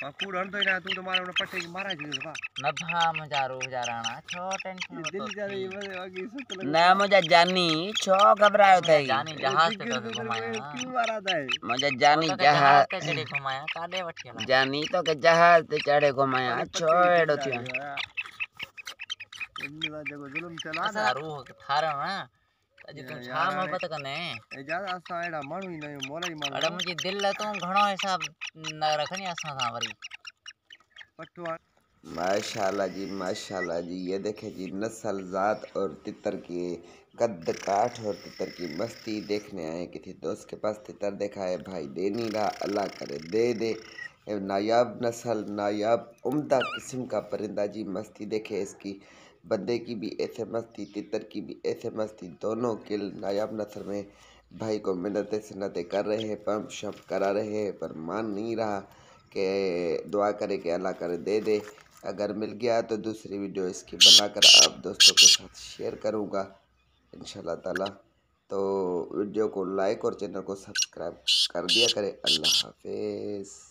कूड़ हण दो ना तू तो मारे पट्टे मारा जी का नभा मजा रोज राणा छो टेंशन दिल जा रे बस आगे सुत लग ना मजा जानी छो घबरायो थई जानी जहाज ते घुमाया क्यों मारा था मजा जानी जहाज ते चढ़े घुमाया काडे वठिया जानी तो के जहाज ते चढ़े घुमाया छो एडो थियो इन जगह जुलम चला ना रूह थारे में अॼु तूं छा मोहबत कंदे एजाज़ असां अहिड़ा माण्हू ई न आहियूं मोराई माण्हू अड़े मुंहिंजी दिलि आहे घणो हिसाब न रखंदी असां सां वरी पटवा माशाल्लाह जी माशाल्लाह जी ये देखे जी नस्ल ज़ात और तितर की कद काठ और तितर की मस्ती देखने आए किसी दोस्त के पास तितर देखा है भाई दे नहीं रहा अल्लाह करे दे दे नायाब नस्ल नायाब उम्दा किस्म का परिंदा जी मस्ती देखे इसकी बंदे की भी ऐसे मस्ती तितर की भी ऐसे मस्ती दोनों किल नायाब नसल में भाई को मिन्नत सन्नतें कर रहे हैं पंप शंप करा रहे हैं पर मान नहीं रहा कि दुआ करे कि अल्लाह करे दे दे अगर मिल गया तो दूसरी वीडियो इसकी बनाकर आप दोस्तों के साथ शेयर करूँगा इन ताला तो वीडियो को लाइक और चैनल को सब्सक्राइब कर दिया करें अल्लाह हाफिज़